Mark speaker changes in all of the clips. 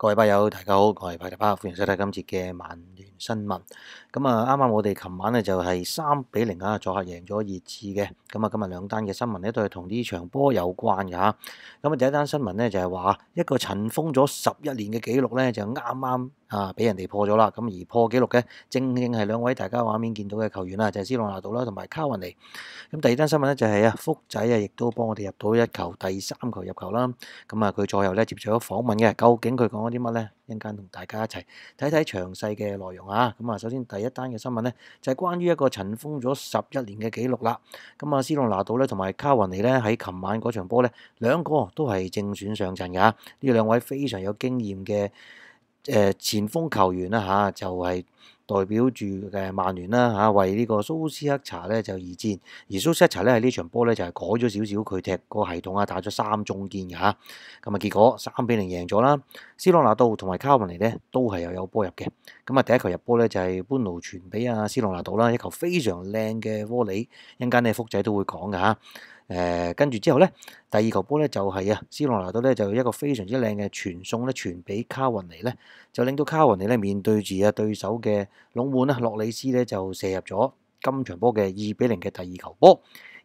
Speaker 1: 各位朋友，大家好，我系排球啊欢迎收睇今次嘅曼联新闻，咁啊啱啱我哋琴晚咧就系三比零啊，作客赢咗热刺嘅，咁啊今日两单嘅新闻咧都系同呢场波有关嘅吓，咁啊第一单新闻咧就系话一个尘封咗十一年嘅记录咧就啱啱。啊！俾人哋破咗啦，咁而破紀錄嘅正正係兩位大家畫面見到嘅球員啦，就係斯朗拿度啦，同埋卡云尼。咁第二單新聞咧就係啊，福仔啊，亦都幫我哋入到一球，第三球入球啦。咁啊，佢左右咧接咗訪問嘅，究竟佢講咗啲乜咧？一間同大家一齊睇睇詳細嘅內容啊。咁啊，首先第一單嘅新聞咧就係關於一個塵封咗十一年嘅紀錄啦。咁啊，斯朗拿度咧同埋卡云尼咧喺琴晚嗰場波咧，兩個都係正選上阵噶。呢兩位非常有經驗嘅。诶，前锋球员啦吓，就系代表住诶曼联啦吓，为呢个苏斯克查咧就而战。而苏斯克查咧喺呢场波咧就系改咗少少，佢踢个系统啊，打咗三中坚嘅吓。咁啊，结果三比零赢咗啦。斯洛拿度同埋卡文尼咧都系又有波入嘅。咁啊，第一球入波咧就系搬奴传俾阿斯洛拿度啦，一球非常靓嘅窝里，一阵间咧福仔都会讲嘅吓。誒跟住之後咧，第二球波咧就係啊，斯洛拿多咧就一個非常之靚嘅傳送咧，傳俾卡雲尼咧，就令到卡雲尼咧面對住啊對手嘅龍門啊，洛里斯咧就射入咗今場波嘅二比零嘅第二球波，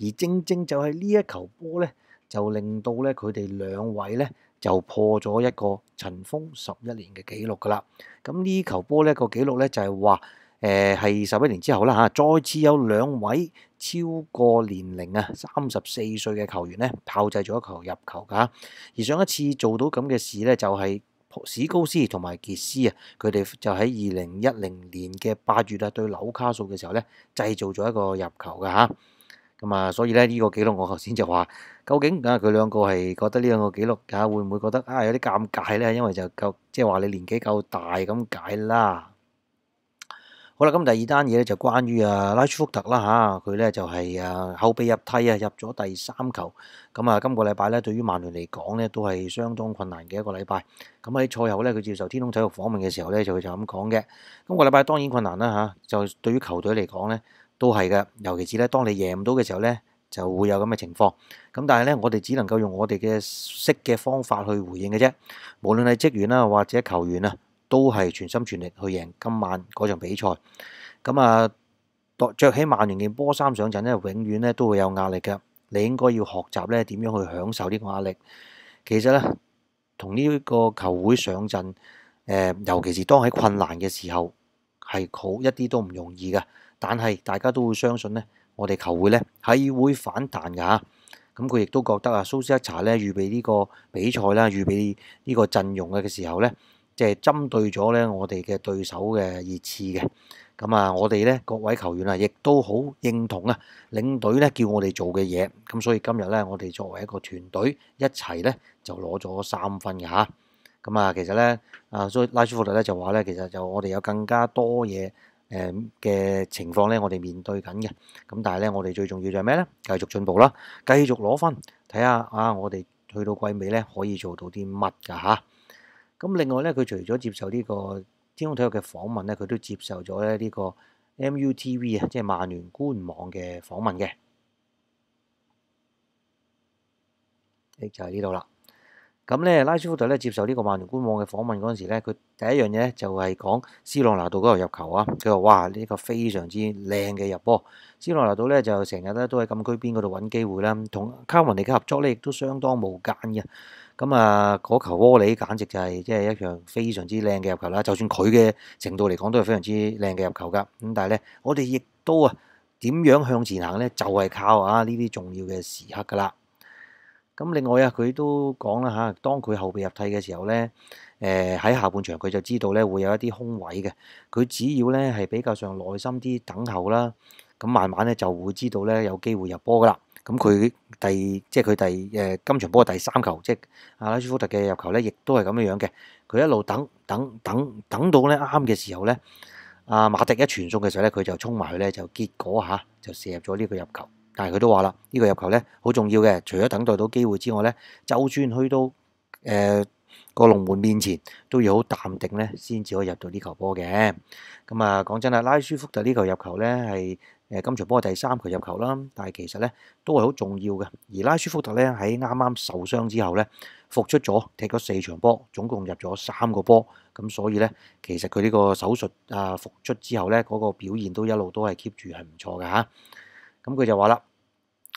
Speaker 1: 而正正就係呢一球波咧，就令到咧佢哋兩位咧就破咗一個塵封十一年嘅紀錄㗎啦。咁呢球波咧個記錄咧就係話。誒係十一年之後啦嚇，再次有兩位超過年齡啊，三十四歲嘅球員咧，炮製咗球入球㗎。而上一次做到咁嘅事咧，就係史高斯同埋傑斯啊，佢哋就喺二零一零年嘅八月啊，對纽卡素嘅時候咧，製造咗一個入球㗎吓，咁啊，所以咧呢個記錄我頭先就話，究竟啊佢兩個係覺得呢兩個記錄嚇會唔會覺得啊有啲尷尬咧？因為就夠即係話你年紀夠大咁解啦。好啦，咁第二单嘢咧就关于啊拉舒福特啦嚇，佢咧就係啊後備入梯啊入咗第三球，咁啊今个礼拜咧对于曼联嚟讲咧都系相当困难嘅一个礼拜。咁喺赛后咧佢接受天空体育访问嘅时候咧就就咁讲嘅。今个礼拜当然困难啦嚇，就对于球队嚟讲咧都系嘅，尤其是咧当你赢唔到嘅时候咧就会有咁嘅情况。咁但系咧我哋只能够用我哋嘅识嘅方法去回应嘅啫，无论系职员啊或者球员啊。都系全心全力去赢今晚嗰场比赛。咁啊，着起曼联件波衫上阵咧，永远咧都会有压力嘅。你应该要学习咧，点样去享受呢个压力。其实咧，同呢个球会上阵，诶，尤其是当喺困难嘅时候，系好一啲都唔容易嘅。但系大家都会相信咧，我哋球会咧喺会反弹㗎。吓。咁佢亦都觉得啊，苏斯克查咧预备呢个比赛啦，预备呢个阵容嘅时候咧。即係針對咗咧我哋嘅對手嘅熱刺嘅，咁啊，我哋咧各位球員啊，亦都好認同啊領隊咧叫我哋做嘅嘢，咁所以今日咧我哋作為一個團隊一齊咧就攞咗三分嘅嚇，咁啊其實咧啊，所以拉舒福特咧就話咧，其實就我哋有更加多嘢誒嘅情況咧，我哋面對緊嘅，咁但係咧我哋最重要就係咩咧？繼續進步啦，繼續攞分，睇下啊我哋去到季尾咧可以做到啲乜㗎？咁另外咧，佢除咗接受呢個天空體育嘅訪問咧，佢都接受咗咧呢個 MUTV 啊，即係曼聯官網嘅訪問嘅。就系呢度啦。咁咧，拉舒福特咧接受呢個萬聯官網嘅訪問嗰陣時咧，佢第一樣嘢就係講斯朗拿度嗰個入球啊！佢話：哇，呢個非常之靚嘅入波。斯朗拿度咧就成日咧都喺禁區邊嗰度揾機會啦，同卡文尼嘅合作咧亦都相當無間嘅。咁啊，嗰球窩裏簡直就係即係一樣非常之靚嘅入球啦！就算佢嘅程度嚟講都係非常之靚嘅入球㗎。咁但係咧，我哋亦都啊點樣向前行咧？就係靠啊呢啲重要嘅時刻㗎啦！咁另外啊，佢都講啦嚇，當佢後備入替嘅時候咧，誒喺下半場佢就知道咧會有一啲空位嘅，佢只要咧係比較上耐心啲等候啦，咁慢慢咧就會知道咧有機會入波噶啦。咁佢第即係佢第誒今場波第三球，即係阿拉舒福特嘅入球咧，亦都係咁樣樣嘅。佢一路等等等等到咧啱嘅時候咧，阿馬迪一傳送嘅時候咧，佢就衝埋去咧，就結果嚇就射入咗呢個入球。但係佢都話啦，呢個入球咧好重要嘅，除咗等待到機會之外咧，周轉去到誒個龍門面前都要好淡定咧，先至可以入到呢球波嘅。咁啊，講真啦，拉舒福特呢球入球咧係誒今場波第三球入球啦，但係其實咧都係好重要嘅。而拉舒福特咧喺啱啱受傷之後咧復出咗，踢咗四場波，總共入咗三個波。咁所以咧，其實佢呢個手術啊復出之後咧嗰個表現都一路都係 keep 住係唔錯嘅嚇。咁佢就話啦。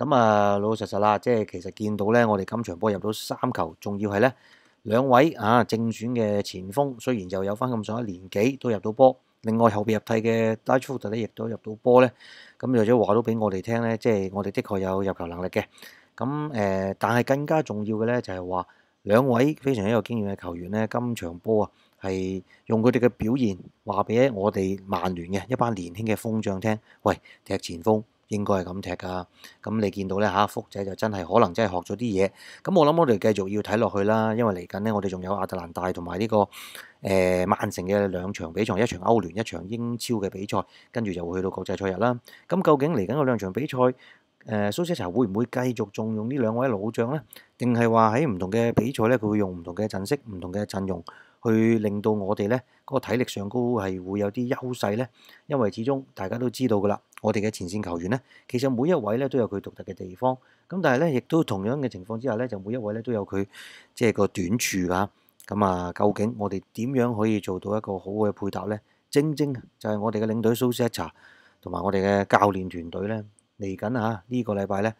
Speaker 1: 咁啊，老老實實啦，即係其實見到咧，我哋今場波入到三球，仲要係咧兩位啊正選嘅前鋒，雖然就有翻咁上下年紀都入到波，另外後邊入替嘅拉朱福德咧亦都入到波咧，咁又者話到俾我哋聽咧，即係我哋的確有入球能力嘅。咁誒，但係更加重要嘅咧就係話兩位非常有經驗嘅球員咧，今場波啊係用佢哋嘅表現話俾我哋曼聯嘅一班年輕嘅風將聽，喂踢前鋒。應該係咁踢噶，咁你見到咧嚇，福仔就真係可能真係學咗啲嘢。咁我諗我哋繼續要睇落去啦，因為嚟緊咧，我哋仲有亞特蘭大同埋呢個誒曼城嘅兩場比賽，一場歐聯，一場英超嘅比賽，跟住就去到國際賽日啦。咁究竟嚟緊嗰兩場比賽，誒蘇斯查會唔會繼續重用呢兩位老將呢？定係話喺唔同嘅比賽咧，佢會用唔同嘅陣式、唔同嘅陣容？去令到我哋咧嗰個體力上高係會有啲優勢咧，因為始終大家都知道噶啦，我哋嘅前線球員咧，其實每一位咧都有佢獨特嘅地方。咁但係咧，亦都同樣嘅情況之下咧，就每一位咧都有佢即係個短處噶。咁啊，究竟我哋點樣可以做到一個好嘅配搭咧？正正就係我哋嘅領隊蘇斯查同埋我哋嘅教練團隊咧嚟緊啊！呢個禮拜咧，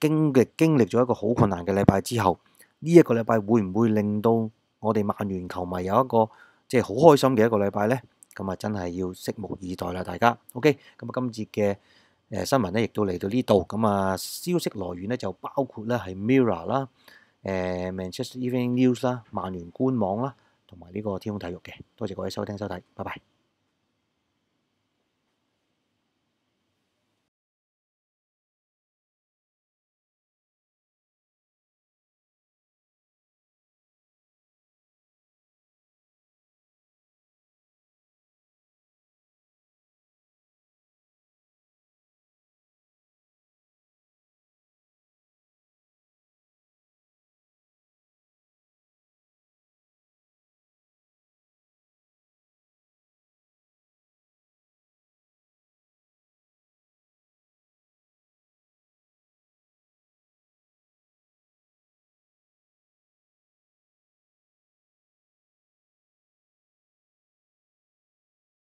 Speaker 1: 經歷經歷咗一個好困難嘅禮拜之後，呢一個禮拜會唔會令到？我哋曼聯球迷有一個即係好開心嘅一個禮拜咧，咁啊真係要拭目以待啦，大家 OK。咁啊今節嘅诶新聞咧，亦都嚟到呢度。咁啊消息來源咧就包括咧係 Mirror 啦、诶 Manchester Evening News 啦、曼聯官網啦，同埋呢個天空體育嘅。多謝各位收聽收睇，拜拜。